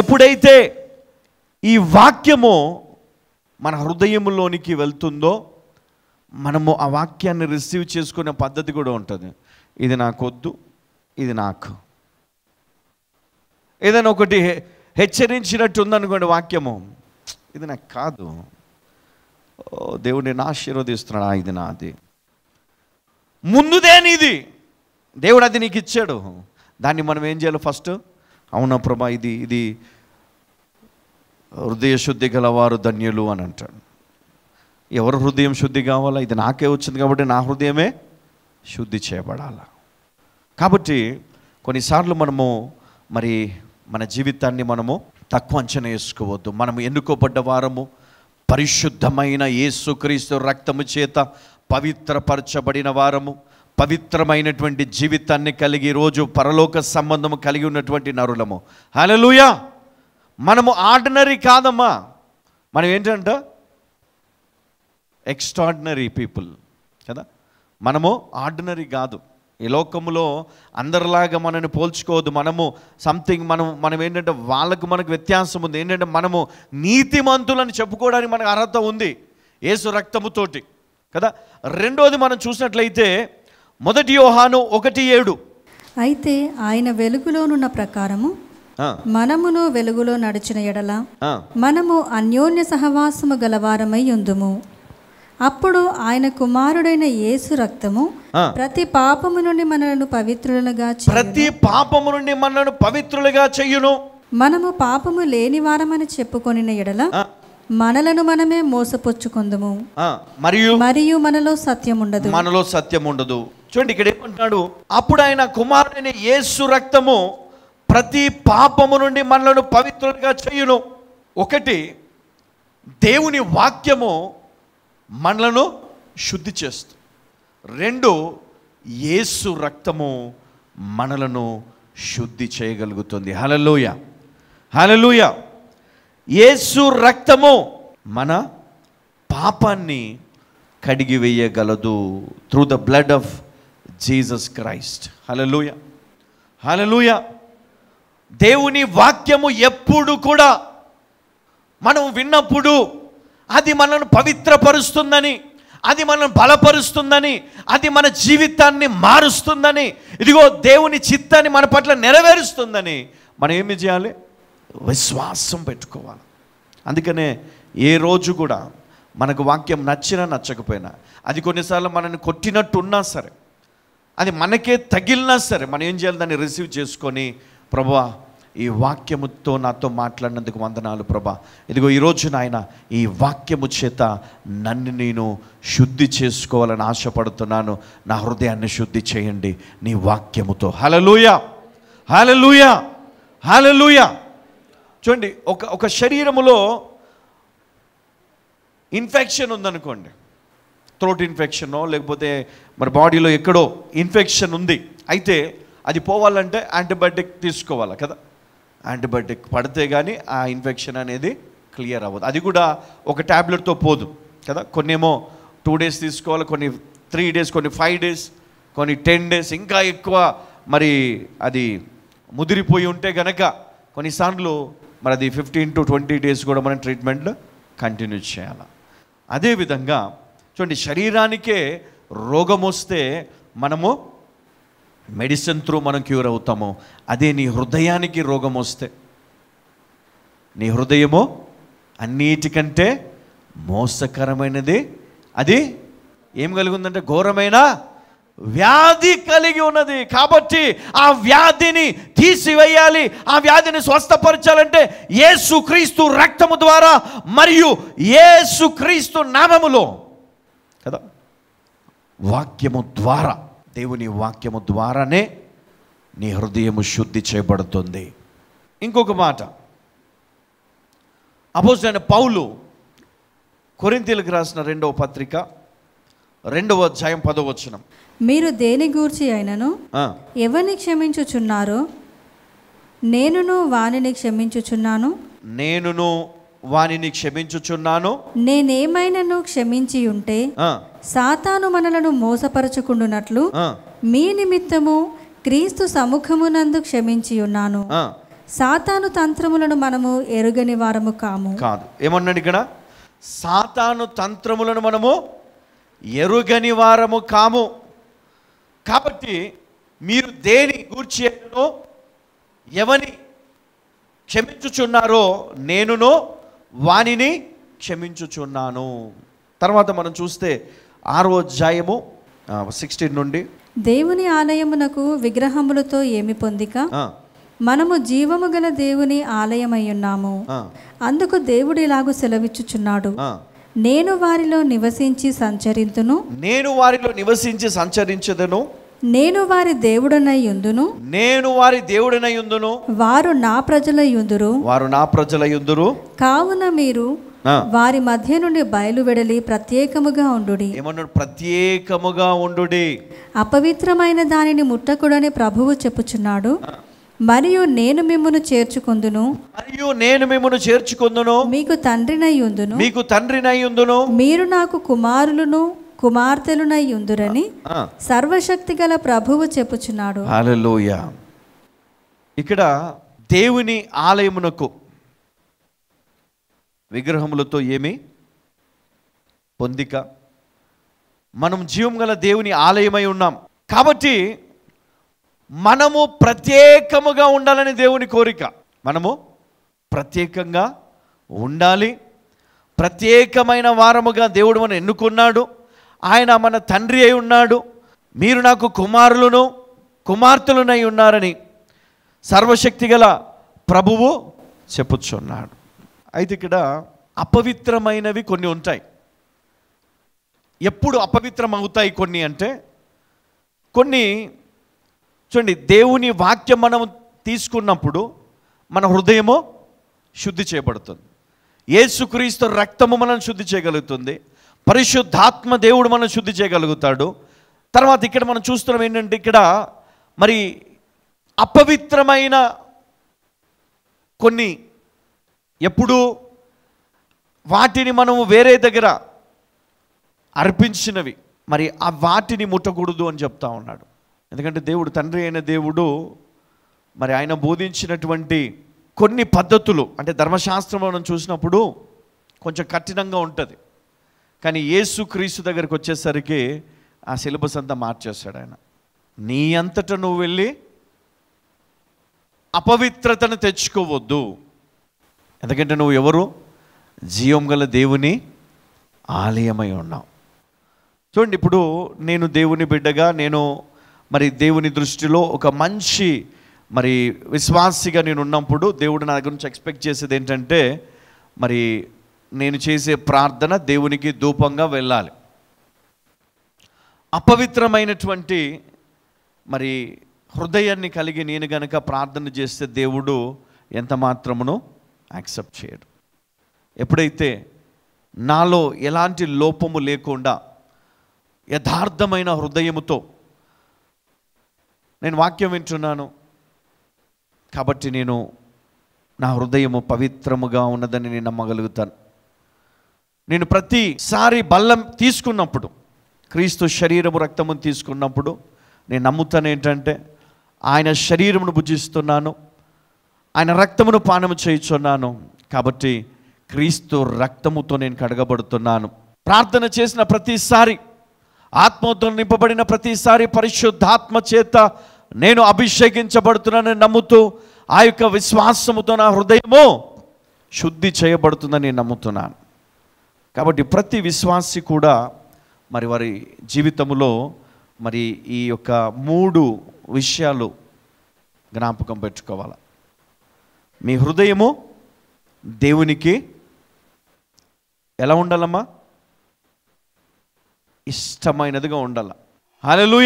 ఎప్పుడైతే ఈ వాక్యము మన హృదయంలోనికి వెళ్తుందో మనము ఆ వాక్యాన్ని రిసీవ్ చేసుకునే పద్ధతి కూడా ఉంటుంది ఇది నాకొద్దు ఇది నాకు ఏదైనా ఒకటి హెచ్చరించినట్టు ఉందనుకోండి వాక్యము ఇది నాకు కాదు ఓ దేవుడిని ఆశీర్వదిస్తున్నాడు ఇది నాది ముందుదే నీది దేవుడు అది నీకు ఇచ్చాడు దాన్ని మనం ఏం చేయాలి ఫస్ట్ అవునా ప్రభా ఇది ఇది హృదయ శుద్ధి గలవారు ధన్యులు అని అంటాడు ఎవరు హృదయం శుద్ధి కావాలా ఇది నాకే వచ్చింది కాబట్టి నా హృదయమే శుద్ధి చేయబడాలా కాబట్టి కొన్నిసార్లు మనము మరి మన జీవితాన్ని మనము తక్కువ అంచనా వేసుకోవద్దు మనము ఎన్నుకోబడ్డ వారము పరిశుద్ధమైన యేసుక్రీస్తు రక్తము చేత పవిత్రపరచబడిన వారము పవిత్రమైనటువంటి జీవితాన్ని కలిగి రోజు పరలోక సంబంధము కలిగి ఉన్నటువంటి నరులము హలలుయా మనము ఆర్డినరీ కాదమ్మా మనం ఏంటంట ఎక్స్ట్రాడినరీ పీపుల్ కదా మనము ఆర్డినరీ కాదు ఈ లోకంలో అందరిలాగా మనని పోల్చుకోవద్దు మనము సంథింగ్ మనం మనం ఏంటంటే వాళ్ళకు మనకు వ్యత్యాసం ఉంది ఏంటంటే మనము నీతిమంతులని చెప్పుకోవడానికి మనకు అర్హత ఉంది ఏసు రక్తముతోటి కదా రెండోది మనం చూసినట్లయితే మొదటి యోహాను ఒకటి ఏడు అయితే ఆయన వెలుగులోనున్న ప్రకారము మనమును వెలుగులో నడిచిన ఎడల మనము అన్యోన్య సహవాసము గలవారమై ఉందుము అప్పుడు ఆయన కుమారుడైన యేసు రక్తము ప్రతి పాపము నుండి మనలను పవిత్రులుగా ప్రతి పాపము నుండి మనలను పవిత్రులుగా చెయ్యును మనము పాపము లేని వారమని చెప్పుకొని ఎడల మనలను మనమే మోసపుచ్చుకుందము మరియు మరియు మనలో సత్యం ఉండదు మనలో సత్యం ఉండదు చూడండి ఇక్కడ ఏమంటున్నాడు అప్పుడు ఆయన కుమారుడైన యేసు రక్తము ప్రతి పాపము నుండి మనలను పవిత్రులుగా చేయును ఒకటి దేవుని వాక్యము మనలను శుద్ధి చేస్తుంది రెండు యేసు రక్తము మనలను శుద్ధి చేయగలుగుతుంది హలలోయ హలలుయ యేసు రక్తము మన పాపాన్ని కడిగివేయగలదు through the blood of Jesus Christ hallelujah hallelujah దేవుని వాక్యము ఎప్పుడు కూడా మనం విన్నప్పుడు అది మనల్ని పవిత్రపరుస్తుందని అది మనం బలపరుస్తుందని అది మన జీవితాన్ని మారుస్తుందని ఇదిగో దేవుని చిత్తాన్ని మన పట్ల నెరవేరుస్తుందని మనం ఏమి చేయాలి విశ్వాసం పెట్టుకోవాలి అందుకనే ఏ రోజు కూడా మనకు వాక్యం నచ్చినా నచ్చకపోయినా అది కొన్నిసార్లు మనల్ని కొట్టినట్టు ఉన్నా సరే అది మనకే తగిలినా సరే మనం ఏం చేయాలి దాన్ని రిసీవ్ చేసుకొని ప్రభా ఈ వాక్యముతో నాతో మాట్లాడినందుకు వందనాలు ప్రభా ఇదిగో ఈరోజు నాయన ఈ వాక్యము చేత నన్ను నేను శుద్ధి చేసుకోవాలని ఆశపడుతున్నాను నా హృదయాన్ని శుద్ధి చేయండి నీ వాక్యముతో హలలుయ హలలుయ హలలుయ చూడండి ఒక ఒక శరీరములో ఇన్ఫెక్షన్ ఉందనుకోండి థ్రోట్ ఇన్ఫెక్షనో లేకపోతే మరి బాడీలో ఎక్కడో ఇన్ఫెక్షన్ ఉంది అయితే అది పోవాలంటే యాంటీబయాటిక్ తీసుకోవాలి కదా యాంటీబయాటిక్ పడితే కానీ ఆ ఇన్ఫెక్షన్ అనేది క్లియర్ అవ్వదు అది కూడా ఒక ట్యాబ్లెట్తో పోదు కదా కొన్ని ఏమో టూ డేస్ తీసుకోవాలి కొన్ని త్రీ డేస్ కొన్ని ఫైవ్ డేస్ కొన్ని టెన్ డేస్ ఇంకా ఎక్కువ మరి అది ముదిరిపోయి ఉంటే గనక కొన్నిసార్లు మరి అది ఫిఫ్టీన్ టు ట్వంటీ డేస్ కూడా మనం ట్రీట్మెంట్ కంటిన్యూ చేయాలి అదేవిధంగా చూడండి శరీరానికే రోగం వస్తే మనము మెడిసిన్ త్రూ మనం క్యూర్ అవుతాము అదే నీ హృదయానికి రోగం వస్తే నీ హృదయము అన్నిటికంటే మోసకరమైనది అది ఏం కలిగి ఉందంటే ఘోరమైన వ్యాధి కలిగి ఉన్నది కాబట్టి ఆ వ్యాధిని తీసివేయాలి ఆ వ్యాధిని స్వస్థపరచాలంటే ఏసుక్రీస్తు రక్తము ద్వారా మరియు ఏసుక్రీస్తు నామములో కదా వాక్యము ద్వారా దేవుని వాక్యము ద్వారానే నీ హృదయము శుద్ధి చేయబడుతుంది ఇంకొక మాట అపోజ్ అయిన పౌలు కొరింతీలకు రాసిన రెండవ పత్రిక రెండవ అధ్యాయం పదవ వచనం మీరు దేని గూర్చి అయినను ఎవరిని క్షమించుచున్నారో నేనును వాణిని క్షమించుచున్నాను నేనును వానిని క్షమించుచున్నాను నేనేమైనాను క్షమించి ఉంటే సాతాను మనలను మోసపరచుకుండునట్లు మీ నిమిత్తము క్రీస్తు సముఖమునందు క్షమించి ఉన్నాను సాతాను తంత్రములను మనము ఎరుగని వారము కాము కాదు ఏమన్నాడు ఇక్కడ సాతాను తంత్రములను మనము ఎరుగని వారము కాము కాబట్టి మీరు దేని గూర్చి ఎవని క్షమించుచున్నారో నేనును వానిని క్షమించుచున్నాను తర్వాత మనం చూస్తే ఆరో అధ్యాయము సిక్స్టీన్ నుండి దేవుని ఆలయమునకు విగ్రహములతో ఏమి పొందిక మనము జీవము గల దేవుని ఆలయమై ఉన్నాము అందుకు దేవుడు ఇలాగూ సెలవిచ్చుచున్నాడు నేను వారిలో నివసించి సంచరించును నేను వారిలో నివసించి సంచరించదను నేను వారి దేవుడనై యుందును నేను వారి దేవుడనై వారు నా ప్రజల యుందురు వారు నా ప్రజల యుందురు కావున మీరు వారి మధ్య నుండి బయలు వెడలి ప్రత్యేకముగా ఉండు ప్రత్యేకముగా ఉండు అపవిత్రమైన దానిని ముట్టకుడని ప్రభువు చెప్పుచున్నాడు మరియు నేను మిమ్మను చేర్చుకుందును మరియు నేను మిమ్మను చేర్చుకుందును మీకు తండ్రినయ్యుందును మీకు తండ్రినయ్యుందును మీరు నాకు కుమారులను కుమార్తెలునై ఉందురని సర్వశక్తి గల ప్రభువు చెప్పుచున్నాడు ఇక్కడ దేవుని ఆలయమునకు విగ్రహములతో ఏమి పొందిక మనం జీవం గల దేవుని ఆలయమై ఉన్నాం కాబట్టి మనము ప్రత్యేకముగా ఉండాలని దేవుని కోరిక మనము ప్రత్యేకంగా ఉండాలి ప్రత్యేకమైన వారముగా దేవుడు మనం ఎన్నుకున్నాడు ఆయన మన తండ్రి అయి ఉన్నాడు మీరు నాకు కుమారులను కుమార్తెలునై ఉన్నారని సర్వశక్తి గల ప్రభువు చెప్పుచున్నాడు అయితే ఇక్కడ అపవిత్రమైనవి కొన్ని ఉంటాయి ఎప్పుడు అపవిత్రం అవుతాయి కొన్ని అంటే కొన్ని చూడండి దేవుని వాక్యం మనం తీసుకున్నప్పుడు మన హృదయము శుద్ధి చేయబడుతుంది ఏసుక్రీస్తు రక్తము మనం శుద్ధి చేయగలుగుతుంది పరిశుద్ధాత్మ దేవుడు మనం శుద్ధి చేయగలుగుతాడు తర్వాత ఇక్కడ మనం చూస్తున్నాం ఏంటంటే ఇక్కడ మరి అపవిత్రమైన కొన్ని ఎప్పుడు వాటిని మనము వేరే దగ్గర అర్పించినవి మరి ఆ వాటిని ముట్టకూడదు అని చెప్తా ఉన్నాడు ఎందుకంటే దేవుడు తండ్రి అయిన దేవుడు మరి ఆయన బోధించినటువంటి కొన్ని పద్ధతులు అంటే ధర్మశాస్త్రం మనం చూసినప్పుడు కొంచెం కఠినంగా ఉంటుంది కానీ క్రీస్తు దగ్గరికి వచ్చేసరికి ఆ సిలబస్ అంతా మార్చేస్తాడు ఆయన నీ అంతట నువ్వు వెళ్ళి అపవిత్రతను తెచ్చుకోవద్దు ఎందుకంటే నువ్వు ఎవరు జీవం గల దేవుని ఆలయమై ఉన్నావు చూడండి ఇప్పుడు నేను దేవుని బిడ్డగా నేను మరి దేవుని దృష్టిలో ఒక మంచి మరి విశ్వాసిగా నేను ఉన్నప్పుడు దేవుడు నా దగ్గర నుంచి ఎక్స్పెక్ట్ చేసేది ఏంటంటే మరి నేను చేసే ప్రార్థన దేవునికి ధూపంగా వెళ్ళాలి అపవిత్రమైనటువంటి మరి హృదయాన్ని కలిగి నేను గనక ప్రార్థన చేస్తే దేవుడు ఎంత మాత్రమునో యాక్సెప్ట్ చేయడు ఎప్పుడైతే నాలో ఎలాంటి లోపము లేకుండా యథార్థమైన హృదయముతో నేను వాక్యం వింటున్నాను కాబట్టి నేను నా హృదయము పవిత్రముగా ఉన్నదని నేను నమ్మగలుగుతాను నేను ప్రతిసారి బల్లం తీసుకున్నప్పుడు క్రీస్తు శరీరము రక్తము తీసుకున్నప్పుడు నేను నమ్ముతాను ఏంటంటే ఆయన శరీరమును భుజిస్తున్నాను ఆయన రక్తమును పానము చేయుచున్నాను కాబట్టి క్రీస్తు రక్తముతో నేను కడగబడుతున్నాను ప్రార్థన చేసిన ప్రతిసారి ఆత్మతో నింపబడిన ప్రతిసారి పరిశుద్ధాత్మ చేత నేను అభిషేకించబడుతున్నానని నమ్ముతూ ఆ యొక్క విశ్వాసముతో నా హృదయము శుద్ధి చేయబడుతుందని నమ్ముతున్నాను కాబట్టి ప్రతి విశ్వాసి కూడా మరి వారి జీవితంలో మరి ఈ యొక్క మూడు విషయాలు జ్ఞాపకం పెట్టుకోవాలి మీ హృదయము దేవునికి ఎలా ఉండాలమ్మా ఇష్టమైనదిగా ఉండాల హలో